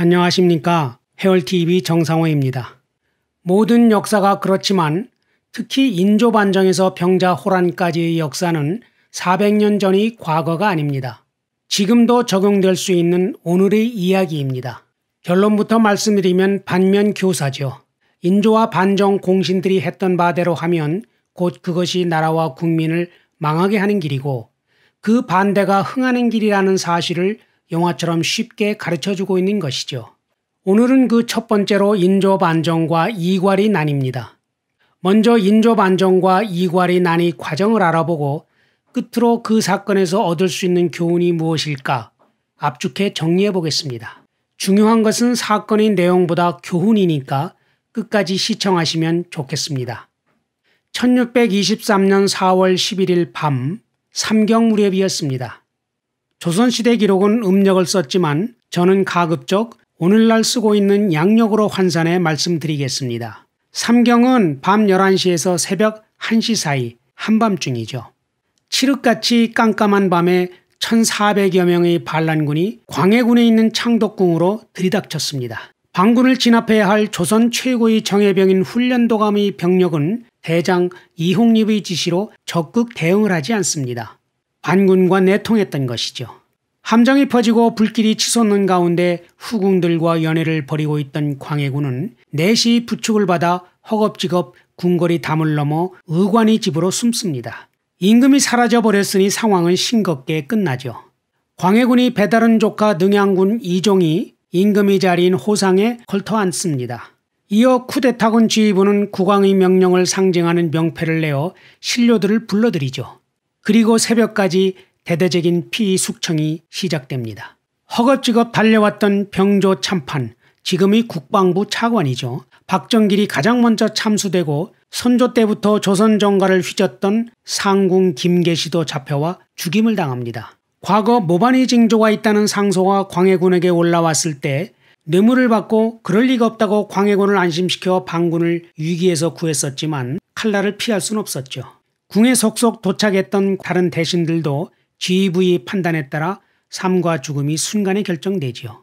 안녕하십니까. 해월TV 정상호입니다. 모든 역사가 그렇지만 특히 인조반정에서 병자호란까지의 역사는 400년 전이 과거가 아닙니다. 지금도 적용될 수 있는 오늘의 이야기입니다. 결론부터 말씀드리면 반면 교사죠. 인조와 반정 공신들이 했던 바대로 하면 곧 그것이 나라와 국민을 망하게 하는 길이고 그 반대가 흥하는 길이라는 사실을 영화처럼 쉽게 가르쳐주고 있는 것이죠. 오늘은 그 첫 번째로 인조반정과 이괄이 난입니다. 먼저 인조반정과 이괄이 난이 과정을 알아보고 끝으로 그 사건에서 얻을 수 있는 교훈이 무엇일까 압축해 정리해 보겠습니다. 중요한 것은 사건의 내용보다 교훈이니까 끝까지 시청하시면 좋겠습니다. 1623년 4월 11일 밤 삼경무렵이었습니다. 조선시대 기록은 음력을 썼지만 저는 가급적 오늘날 쓰고 있는 양력으로 환산해 말씀드리겠습니다. 삼경은 밤 11시에서 새벽 1시 사이 한밤중이죠. 칠흑같이 깜깜한 밤에 1400여 명의 반란군이 광해군에 있는 창덕궁으로 들이닥쳤습니다. 반군을 진압해야 할 조선 최고의 정예병인 훈련도감의 병력은 대장 이홍립의 지시로 적극 대응을 하지 않습니다. 반군과 내통했던 것이죠. 함정이 퍼지고 불길이 치솟는 가운데 후궁들과 연애를 벌이고 있던 광해군은 내시 부축을 받아 허겁지겁 궁궐이 담을 넘어 의관이 집으로 숨습니다. 임금이 사라져 버렸으니 상황은 싱겁게 끝나죠. 광해군이 배다른 조카 능양군 이종이 임금이 자리인 호상에 걸터 앉습니다. 이어 쿠데타군 지휘부는 국왕의 명령을 상징하는 명패를 내어 신료들을 불러들이죠. 그리고 새벽까지 대대적인 피숙청이 시작됩니다. 허겁지겁 달려왔던 병조 참판, 지금의 국방부 차관이죠. 박정길이 가장 먼저 참수되고 선조 때부터 조선 정가를 휘젓던 상궁 김계시도 잡혀와 죽임을 당합니다. 과거 모반이 징조가 있다는 상소가 광해군에게 올라왔을 때 뇌물을 받고 그럴 리가 없다고 광해군을 안심시켜 반군을 위기에서 구했었지만 칼날을 피할 순 없었죠. 궁에 속속 도착했던 다른 대신들도 지휘부의 판단에 따라 삶과 죽음이 순간에 결정되지요.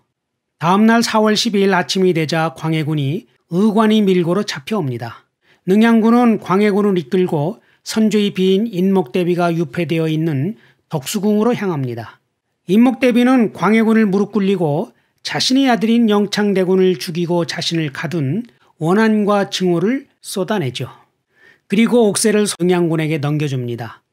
다음날 4월 12일 아침이 되자 광해군이 의관이 밀고로 잡혀옵니다. 능양군은 광해군을 이끌고 선조의 비인 인목대비가 유폐되어 있는 덕수궁으로 향합니다. 인목대비는 광해군을 무릎 꿇리고 자신의 아들인 영창대군을 죽이고 자신을 가둔 원한과 증오를 쏟아내죠. 그리고 옥세를 성양군에게 넘겨줍니다.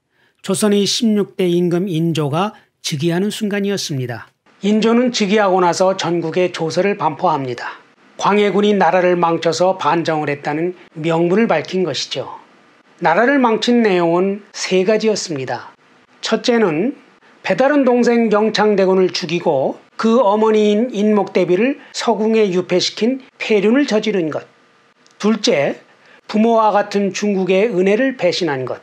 조선의 16대 임금 인조가 즉위하는 순간이었습니다. 인조는 즉위하고 나서 전국에 조서를 반포합니다. 광해군이 나라를 망쳐서 반정을 했다는 명분을 밝힌 것이죠. 나라를 망친 내용은 세 가지였습니다. 첫째는 배다른 동생 영창대군을 죽이고 그 어머니인 인목대비를 서궁에 유폐시킨 폐륜을 저지른 것. 둘째, 부모와 같은 중국의 은혜를 배신한 것,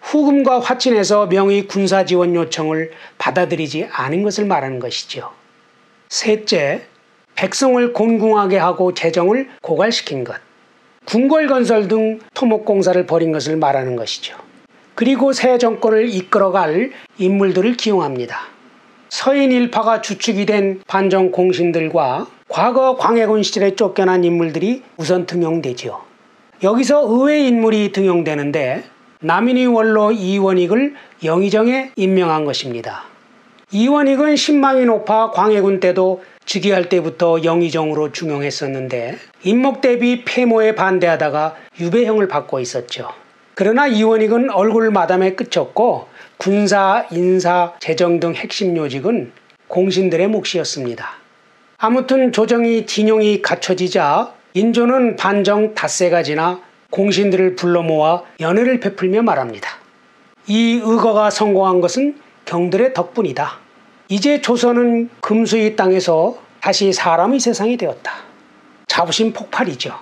후금과 화친에서 명의 군사 지원 요청을 받아들이지 않은 것을 말하는 것이지요. 셋째, 백성을 곤궁하게 하고 재정을 고갈시킨 것, 궁궐 건설 등 토목공사를 벌인 것을 말하는 것이죠. 그리고 새 정권을 이끌어갈 인물들을 기용합니다. 서인 일파가 주축이 된 반정 공신들과 과거 광해군 시절에 쫓겨난 인물들이 우선 등용되지요. 여기서 의외 인물이 등용되는데 남인의 원로 이원익을 영의정에 임명한 것입니다. 이원익은 신망이 높아 광해군 때도 즉위할 때부터 영의정으로 중용했었는데 임목 대비 폐모에 반대하다가 유배형을 받고 있었죠. 그러나 이원익은 얼굴 마담에 끝쳤고 군사, 인사, 재정 등 핵심 요직은 공신들의 몫이었습니다. 아무튼 조정이 진용이 갖춰지자 인조는 반정 닷새가 지나 공신들을 불러 모아 연회를 베풀며 말합니다. 이 의거가 성공한 것은 경들의 덕분이다. 이제 조선은 금수의 땅에서 다시 사람의 세상이 되었다. 자부심 폭발이죠.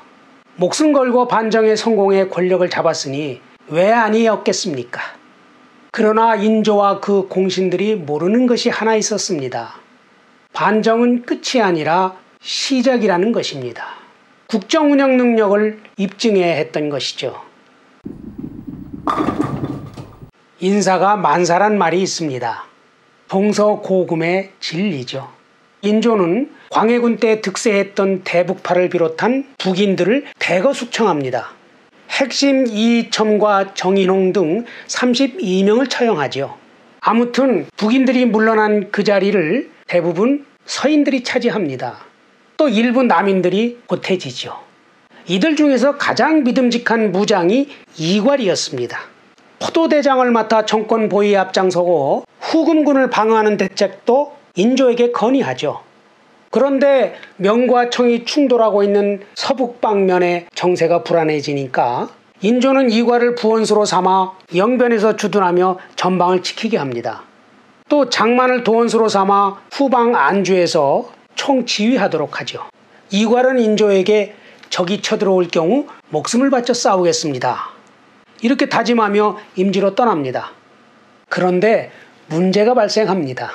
목숨 걸고 반정의 성공에 권력을 잡았으니 왜 아니었겠습니까? 그러나 인조와 그 공신들이 모르는 것이 하나 있었습니다. 반정은 끝이 아니라 시작이라는 것입니다. 국정 운영 능력을 입증해야 했던 것이죠. 인사가 만사란 말이 있습니다. 봉서고금의 진리죠. 인조는 광해군 때 득세했던 대북파를 비롯한 북인들을 대거 숙청합니다. 핵심 이첨과 정인홍 등 32명을 처형하죠 아무튼 북인들이 물러난 그 자리를 대부분 서인들이 차지합니다. 또 일부 남인들이 고태지죠. 이들 중에서 가장 믿음직한 무장이 이괄이었습니다. 포도대장을 맡아 정권 보위에 앞장서고 후금군을 방어하는 대책도 인조에게 건의하죠. 그런데 명과 청이 충돌하고 있는 서북 방면의 정세가 불안해지니까 인조는 이괄을 부원수로 삼아 영변에서 주둔하며 전방을 지키게 합니다. 또 장만을 도원수로 삼아 후방 안주에서 총지휘하도록 하죠. 이괄은 인조에게 적이 쳐들어올 경우 목숨을 바쳐 싸우겠습니다. 이렇게 다짐하며 임지로 떠납니다. 그런데 문제가 발생합니다.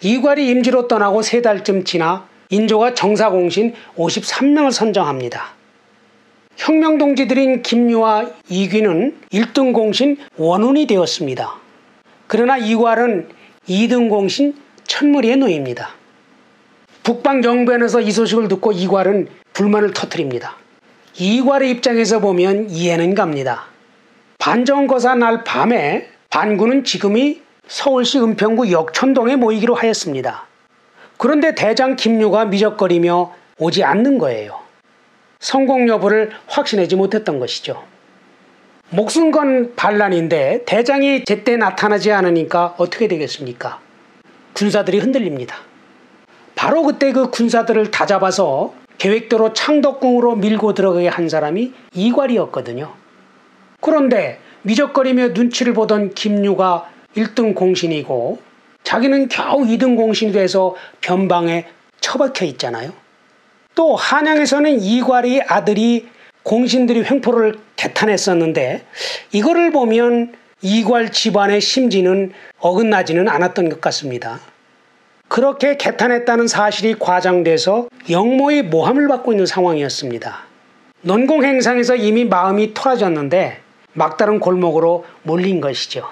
이괄이 임지로 떠나고 세 달쯤 지나 인조가 정사공신 53명을 선정합니다. 혁명 동지들인 김유와 이귀는 1등 공신 원운이 되었습니다. 그러나 이괄은 2등 공신 천무리의 노입니다. 북방 정변에서 이 소식을 듣고 이괄은 불만을 터뜨립니다. 이괄의 입장에서 보면 이해는 갑니다. 반정거사 날 밤에 반군은 지금이 서울시 은평구 역촌동에 모이기로 하였습니다. 그런데 대장 김유가 미적거리며 오지 않는 거예요. 성공 여부를 확신하지 못했던 것이죠. 목숨 건 반란인데 대장이 제때 나타나지 않으니까 어떻게 되겠습니까? 군사들이 흔들립니다. 바로 그때 그 군사들을 다 잡아서 계획대로 창덕궁으로 밀고 들어가게 한 사람이 이괄이었거든요. 그런데 미적거리며 눈치를 보던 김유가 1등 공신이고 자기는 겨우 2등 공신이 돼서 변방에 처박혀 있잖아요. 또 한양에서는 이괄이 아들이 공신들이 횡포를 개탄했었는데 이거를 보면 이괄 집안의 심지는 어긋나지는 않았던 것 같습니다. 그렇게 개탄했다는 사실이 과장돼서 영모의 모함을 받고 있는 상황이었습니다. 논공 행상에서 이미 마음이 토라졌는데 막다른 골목으로 몰린 것이죠.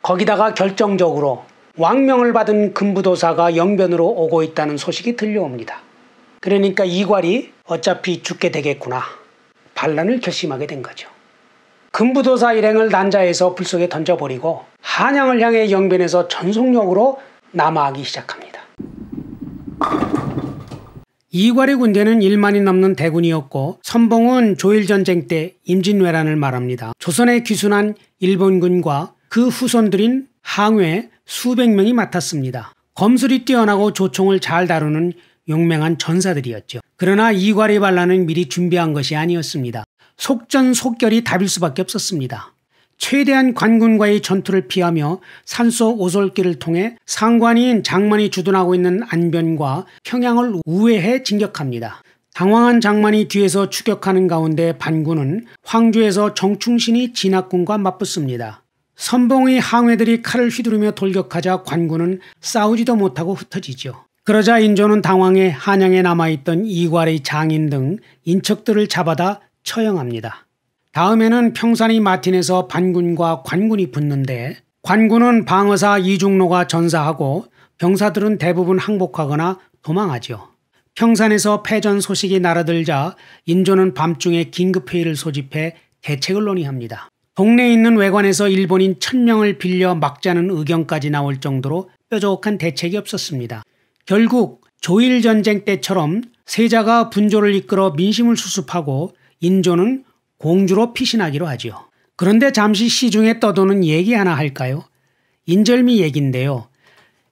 거기다가 결정적으로 왕명을 받은 금부도사가 영변으로 오고 있다는 소식이 들려옵니다. 그러니까 이괄이 어차피 죽게 되겠구나. 반란을 결심하게 된 거죠. 금부도사 일행을 난자에서 불속에 던져버리고 한양을 향해 영변에서 전속력으로 남하하기 시작합니다. 이괄의 군대는 1만이 넘는 대군이었고 선봉은 조일전쟁 때 임진왜란을 말합니다. 조선에 귀순한 일본군과 그 후손들인 항외 수백 명이 맡았습니다. 검술이 뛰어나고 조총을 잘 다루는 용맹한 전사들이었죠. 그러나 이괄의 반란은 미리 준비한 것이 아니었습니다. 속전속결이 답일 수밖에 없었습니다. 최대한 관군과의 전투를 피하며 산소 오솔길을 통해 상관인 장만이 주둔하고 있는 안변과 평양을 우회해 진격합니다. 당황한 장만이 뒤에서 추격하는 가운데 반군은 황주에서 정충신이 진압군과 맞붙습니다. 선봉의 항해들이 칼을 휘두르며 돌격하자 관군은 싸우지도 못하고 흩어지죠. 그러자 인조는 당황해 한양에 남아있던 이괄의 장인 등 인척들을 잡아다 처형합니다. 다음에는 평산이 마틴에서 반군과 관군이 붙는데 관군은 방어사 이중로가 전사하고 병사들은 대부분 항복하거나 도망하지요 평산에서 패전 소식이 날아들자 인조는 밤중에 긴급회의를 소집해 대책을 논의합니다. 동네에 있는 외관에서 일본인 천명을 빌려 막자는 의견까지 나올 정도로 뾰족한 대책이 없었습니다. 결국 조일전쟁 때처럼 세자가 분조를 이끌어 민심을 수습하고 인조는 공주로 피신하기로 하지요. 그런데 잠시 시중에 떠도는 얘기 하나 할까요? 인절미 얘긴데요.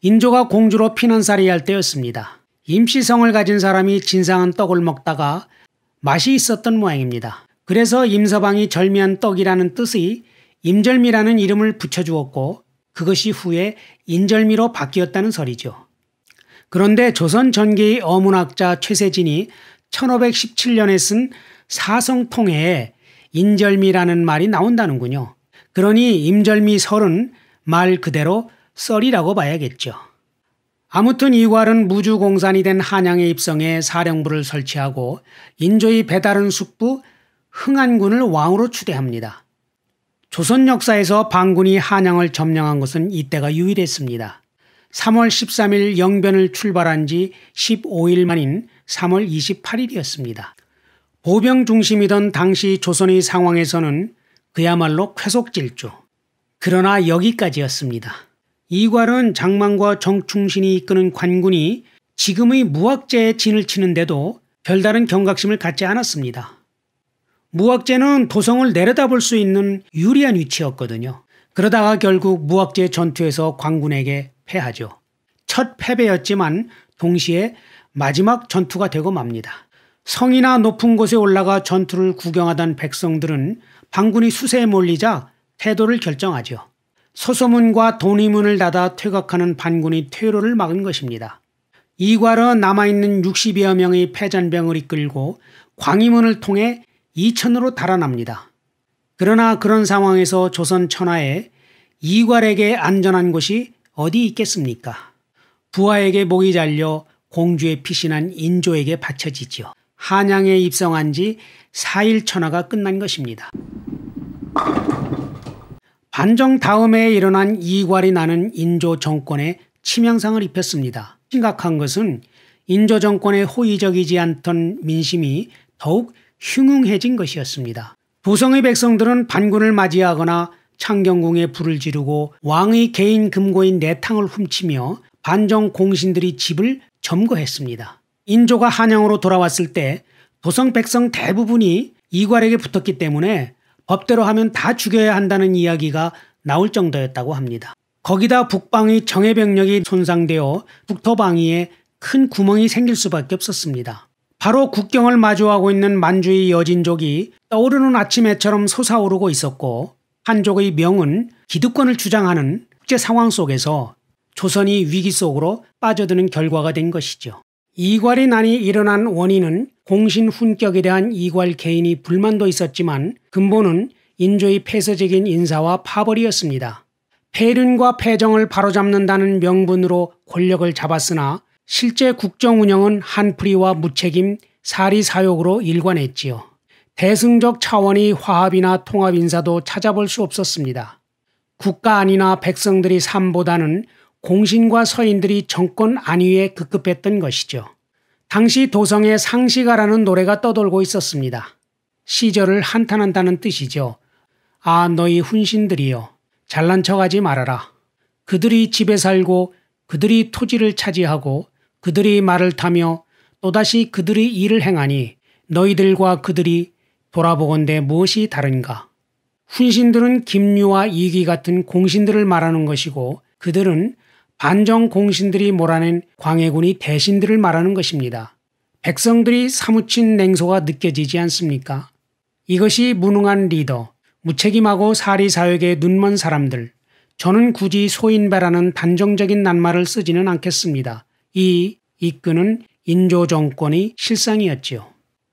인조가 공주로 피난살이 할 때였습니다. 임시성을 가진 사람이 진상한 떡을 먹다가 맛이 있었던 모양입니다. 그래서 임서방이 절미한 떡이라는 뜻의 임절미라는 이름을 붙여주었고 그것이 후에 인절미로 바뀌었다는 설이죠. 그런데 조선 전기의 어문학자 최세진이 1517년에 쓴사성통에 인절미라는 말이 나온다는군요. 그러니 임절미 설은 말 그대로 썰이라고 봐야겠죠. 아무튼 이괄은 무주공산이 된 한양의 입성에 사령부를 설치하고 인조의 배다른 숙부 흥안군을 왕으로 추대합니다. 조선 역사에서 반군이 한양을 점령한 것은 이때가 유일했습니다. 3월 13일 영변을 출발한 지 15일 만인 3월 28일이었습니다. 보병 중심이던 당시 조선의 상황에서는 그야말로 쾌속질주. 그러나 여기까지였습니다. 이괄은 장망과 정충신이 이끄는 관군이 지금의 무학제에 진을 치는데도 별다른 경각심을 갖지 않았습니다. 무학제는 도성을 내려다볼 수 있는 유리한 위치였거든요. 그러다가 결국 무학제 전투에서 광군에게 패하죠. 첫 패배였지만 동시에 마지막 전투가 되고 맙니다. 성이나 높은 곳에 올라가 전투를 구경하던 백성들은 반군이 수세에 몰리자 태도를 결정하죠. 소소문과 돈의문을 닫아 퇴각하는 반군이 퇴로를 막은 것입니다. 이괄어 남아있는 60여 명의 패잔병을 이끌고 광희문을 통해 이천으로 달아납니다. 그러나 그런 상황에서 조선 천하에 이괄에게 안전한 곳이 어디 있겠습니까? 부하에게 목이 잘려 공주에 피신한 인조에게 바쳐지지요. 한양에 입성한 지 4일 천하가 끝난 것입니다. 반정 다음에 일어난 이괄이 나는 인조 정권에 치명상을 입혔습니다. 심각한 것은 인조 정권에 호의적이지 않던 민심이 더욱 흉흉해진 것이었습니다. 부성의 백성들은 반군을 맞이하거나 창경궁에 불을 지르고 왕의 개인 금고인 내탕을 훔치며 반정 공신들이 집을 점거했습니다. 인조가 한양으로 돌아왔을 때 도성 백성 대부분이 이괄에게 붙었기 때문에 법대로 하면 다 죽여야 한다는 이야기가 나올 정도였다고 합니다. 거기다 북방의 정예 병력이 손상되어 북토방위에 큰 구멍이 생길 수밖에 없었습니다. 바로 국경을 마주하고 있는 만주의 여진족이 떠오르는 아침 해처럼 솟아오르고 있었고 한족의 명은 기득권을 주장하는 국제 상황 속에서 조선이 위기 속으로 빠져드는 결과가 된 것이죠. 이괄의 난이 일어난 원인은 공신 훈격에 대한 이괄 개인이 불만도 있었지만 근본은 인조의 폐쇄적인 인사와 파벌이었습니다. 폐륜과 폐정을 바로잡는다는 명분으로 권력을 잡았으나 실제 국정 운영은 한풀이와 무책임, 사리사욕으로 일관했지요. 대승적 차원의 화합이나 통합 인사도 찾아볼 수 없었습니다. 국가 안니나 백성들이 삶보다는 공신과 서인들이 정권 안위에 급급했던 것이죠. 당시 도성의 상시가라는 노래가 떠돌고 있었습니다. 시절을 한탄한다는 뜻이죠. 아 너희 훈신들이여 잘난 척하지 말아라. 그들이 집에 살고 그들이 토지를 차지하고 그들이 말을 타며 또다시 그들이 일을 행하니 너희들과 그들이 돌아보건대 무엇이 다른가? 훈신들은 김유와 이기 같은 공신들을 말하는 것이고 그들은 반정 공신들이 몰아낸 광해군이 대신들을 말하는 것입니다. 백성들이 사무친 냉소가 느껴지지 않습니까? 이것이 무능한 리더, 무책임하고 사리사욕에 눈먼 사람들, 저는 굳이 소인배라는 단정적인 낱말을 쓰지는 않겠습니다. 이 이끄는 인조정권이 실상이었지요.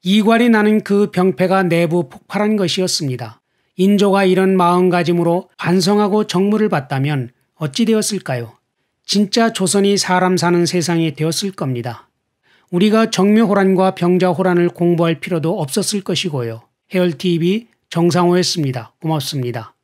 이괄이 나는 그 병폐가 내부 폭발한 것이었습니다. 인조가 이런 마음가짐으로 반성하고 정무를 봤다면 어찌 되었을까요? 진짜 조선이 사람 사는 세상이 되었을 겁니다. 우리가 정묘호란과 병자호란을 공부할 필요도 없었을 것이고요. 해열TV 정상호였습니다. 고맙습니다.